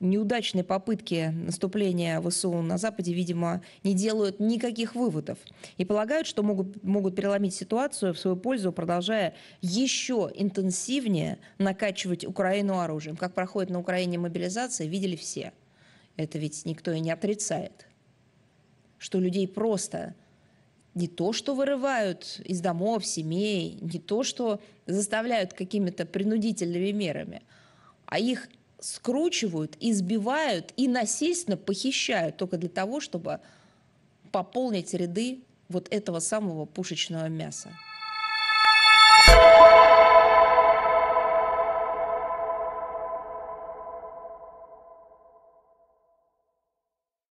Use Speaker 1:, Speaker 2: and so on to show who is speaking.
Speaker 1: неудачные попытки наступления ВСУ на Западе, видимо, не делают никаких выводов и полагают, что могут, могут переломить ситуацию в свою пользу, продолжая еще интенсивнее накачивать Украину оружием. Как проходит на Украине мобилизация, видели все. Это ведь никто и не отрицает. Что людей просто не то, что вырывают из домов, семей, не то, что заставляют какими-то принудительными мерами, а их скручивают, избивают и насильственно похищают только для того, чтобы пополнить ряды вот этого самого пушечного мяса.